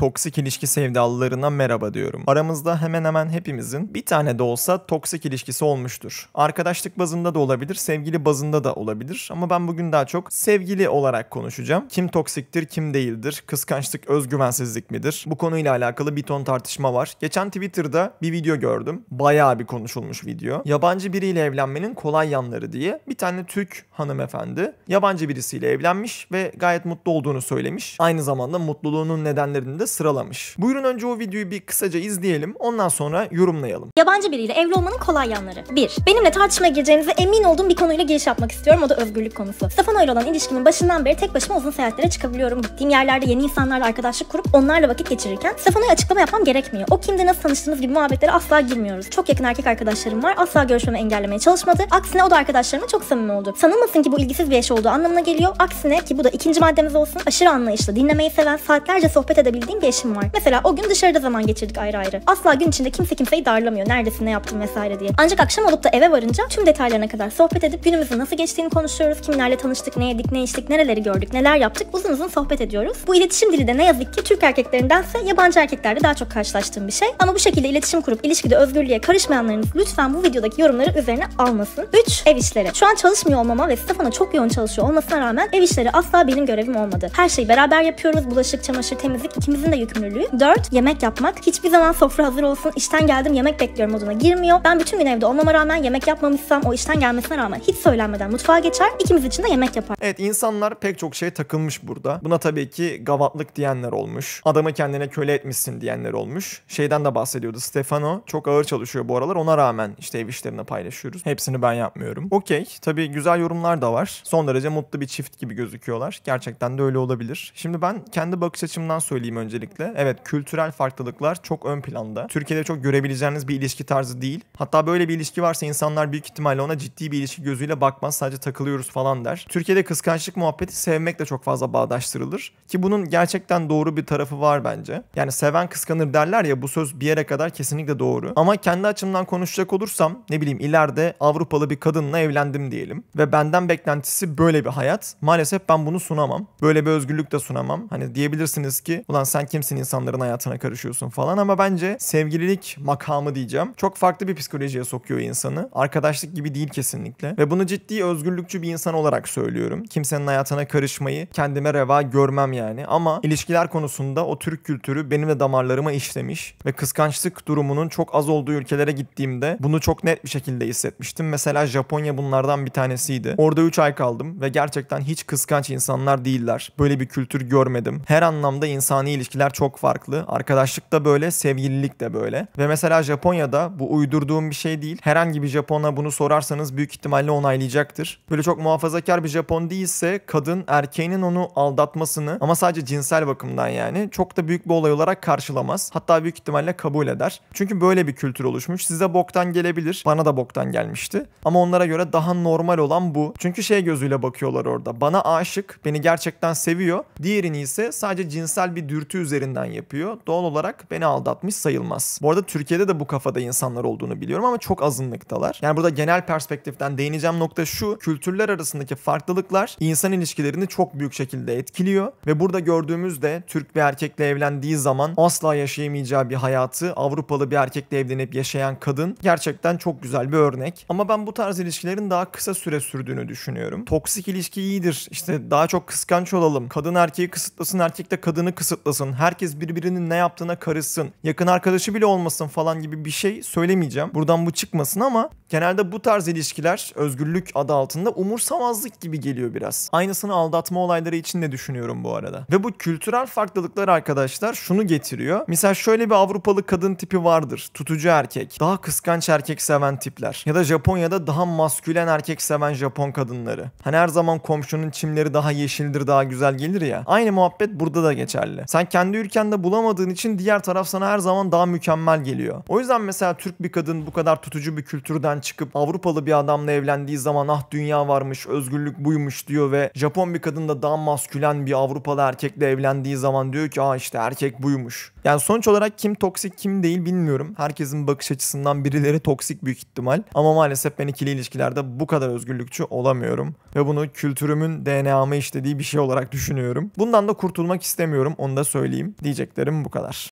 toksik ilişki sevdalılarına merhaba diyorum. Aramızda hemen hemen hepimizin bir tane de olsa toksik ilişkisi olmuştur. Arkadaşlık bazında da olabilir, sevgili bazında da olabilir ama ben bugün daha çok sevgili olarak konuşacağım. Kim toksiktir, kim değildir? Kıskançlık, özgüvensizlik midir? Bu konuyla alakalı bir ton tartışma var. Geçen Twitter'da bir video gördüm. Bayağı bir konuşulmuş video. Yabancı biriyle evlenmenin kolay yanları diye bir tane Türk hanımefendi yabancı birisiyle evlenmiş ve gayet mutlu olduğunu söylemiş. Aynı zamanda mutluluğunun nedenlerini de sıralamış. Buyurun önce o videoyu bir kısaca izleyelim ondan sonra yorumlayalım. Yabancı biriyle evli olmanın kolay yanları. 1. Benimle tartışmaya gireceğinize emin olduğum bir konuyla giriş yapmak istiyorum o da özgürlük konusu. Stefano ile olan ilişkimin başından beri tek başıma uzun seyahatlere çıkabiliyorum. Gittiğim yerlerde yeni insanlarla arkadaşlık kurup onlarla vakit geçirirken Stefano'ya açıklama yapmam gerekmiyor. O kimde nasıl tanıştığımız gibi muhabbetlere asla girmiyoruz. Çok yakın erkek arkadaşlarım var asla görüşmemi engellemeye çalışmadı. Aksine o da arkadaşlarıma çok samimi oldu. Sanılmasın ki bu ilgisiz bir eş olduğu anlamına geliyor. Aksine ki bu da ikinci maddemiz olsun aşırı anlayışlı, dinlemeyi seven, saatlerce sohbet edebildiğim bir var. Mesela o gün dışarıda zaman geçirdik ayrı ayrı. Asla gün içinde kimse kimseyi darlamıyor. Neredesin, ne yaptın vesaire diye. Ancak akşam olup da eve varınca tüm detaylarına kadar sohbet edip günümüzün nasıl geçtiğini konuşuyoruz. Kimlerle tanıştık, ne yedik, ne içtik, nereleri gördük, neler yaptık uzun uzun sohbet ediyoruz. Bu iletişim dili de ne yazık ki Türk erkeklerindense yabancı erkeklerde daha çok karşılaştığım bir şey. Ama bu şekilde iletişim kurup ilişkide özgürlüğe karışmayanların lütfen bu videodaki yorumları üzerine almasın. 3. Ev işleri. Şu an çalışmıyor olmama ve Stefan'a çok yoğun çalışıyor olmasına rağmen ev işleri asla benim görevim olmadı. Her şeyi beraber yapıyoruz. Bulaşık, çamaşır, temizlik ikimizin da yükümlülüğü. 4. Yemek yapmak. Hiçbir zaman sofra hazır olsun, işten geldim yemek bekliyorum moduna girmiyor. Ben bütün gün evde olmama rağmen yemek yapmamışsam o işten gelmesine rağmen hiç söylenmeden mutfağa geçer. ikimiz için de yemek yapar. Evet insanlar pek çok şeye takılmış burada. Buna tabii ki gavatlık diyenler olmuş. Adamı kendine köle etmişsin diyenler olmuş. Şeyden de bahsediyordu Stefano. Çok ağır çalışıyor bu aralar. Ona rağmen işte ev işlerini paylaşıyoruz. Hepsini ben yapmıyorum. Okey. Tabii güzel yorumlar da var. Son derece mutlu bir çift gibi gözüküyorlar. Gerçekten de öyle olabilir. Şimdi ben kendi bakış açımdan söyleyeyim önce öncelikle. Evet kültürel farklılıklar çok ön planda. Türkiye'de çok görebileceğiniz bir ilişki tarzı değil. Hatta böyle bir ilişki varsa insanlar büyük ihtimalle ona ciddi bir ilişki gözüyle bakmaz. Sadece takılıyoruz falan der. Türkiye'de kıskançlık muhabbeti sevmekle çok fazla bağdaştırılır. Ki bunun gerçekten doğru bir tarafı var bence. Yani seven kıskanır derler ya bu söz bir yere kadar kesinlikle doğru. Ama kendi açımdan konuşacak olursam ne bileyim ileride Avrupalı bir kadınla evlendim diyelim. Ve benden beklentisi böyle bir hayat. Maalesef ben bunu sunamam. Böyle bir özgürlük de sunamam. Hani diyebilirsiniz ki ulan sen sen kimsin insanların hayatına karışıyorsun falan ama bence sevgililik makamı diyeceğim. Çok farklı bir psikolojiye sokuyor insanı. Arkadaşlık gibi değil kesinlikle. Ve bunu ciddi özgürlükçü bir insan olarak söylüyorum. Kimsenin hayatına karışmayı kendime reva görmem yani. Ama ilişkiler konusunda o Türk kültürü benim de damarlarıma işlemiş ve kıskançlık durumunun çok az olduğu ülkelere gittiğimde bunu çok net bir şekilde hissetmiştim. Mesela Japonya bunlardan bir tanesiydi. Orada 3 ay kaldım ve gerçekten hiç kıskanç insanlar değiller. Böyle bir kültür görmedim. Her anlamda insani ilişkiler ilişkiler çok farklı. Arkadaşlık da böyle, sevgililik de böyle. Ve mesela Japonya'da bu uydurduğum bir şey değil. Herhangi bir Japon'a bunu sorarsanız büyük ihtimalle onaylayacaktır. Böyle çok muhafazakar bir Japon değilse kadın erkeğinin onu aldatmasını ama sadece cinsel bakımdan yani çok da büyük bir olay olarak karşılamaz. Hatta büyük ihtimalle kabul eder. Çünkü böyle bir kültür oluşmuş. Size boktan gelebilir. Bana da boktan gelmişti. Ama onlara göre daha normal olan bu. Çünkü şey gözüyle bakıyorlar orada. Bana aşık, beni gerçekten seviyor. Diğerini ise sadece cinsel bir dürtü üzerinden yapıyor. Doğal olarak beni aldatmış sayılmaz. Bu arada Türkiye'de de bu kafada insanlar olduğunu biliyorum ama çok azınlıktalar. Yani burada genel perspektiften değineceğim nokta şu. Kültürler arasındaki farklılıklar insan ilişkilerini çok büyük şekilde etkiliyor ve burada gördüğümüz de Türk bir erkekle evlendiği zaman asla yaşayamayacağı bir hayatı Avrupalı bir erkekle evlenip yaşayan kadın gerçekten çok güzel bir örnek. Ama ben bu tarz ilişkilerin daha kısa süre sürdüğünü düşünüyorum. Toksik ilişki iyidir. İşte daha çok kıskanç olalım. Kadın erkeği kısıtlasın, erkek de kadını kısıtlasın olmasın, herkes birbirinin ne yaptığına karışsın, yakın arkadaşı bile olmasın falan gibi bir şey söylemeyeceğim. Buradan bu çıkmasın ama genelde bu tarz ilişkiler özgürlük adı altında umursamazlık gibi geliyor biraz. Aynısını aldatma olayları için de düşünüyorum bu arada. Ve bu kültürel farklılıklar arkadaşlar şunu getiriyor. Mesela şöyle bir Avrupalı kadın tipi vardır. Tutucu erkek. Daha kıskanç erkek seven tipler. Ya da Japonya'da daha maskülen erkek seven Japon kadınları. Hani her zaman komşunun çimleri daha yeşildir daha güzel gelir ya. Aynı muhabbet burada da geçerli. Sen kendi kendi ülkende bulamadığın için diğer taraf sana her zaman daha mükemmel geliyor. O yüzden mesela Türk bir kadın bu kadar tutucu bir kültürden çıkıp Avrupalı bir adamla evlendiği zaman ah dünya varmış, özgürlük buymuş diyor ve Japon bir kadın da daha maskülen bir Avrupalı erkekle evlendiği zaman diyor ki ah işte erkek buymuş. Yani sonuç olarak kim toksik kim değil bilmiyorum. Herkesin bakış açısından birileri toksik büyük ihtimal. Ama maalesef ben ikili ilişkilerde bu kadar özgürlükçü olamıyorum. Ve bunu kültürümün DNA'mı işlediği bir şey olarak düşünüyorum. Bundan da kurtulmak istemiyorum onu da söyleyeyim söyleyeyim. Diyeceklerim bu kadar.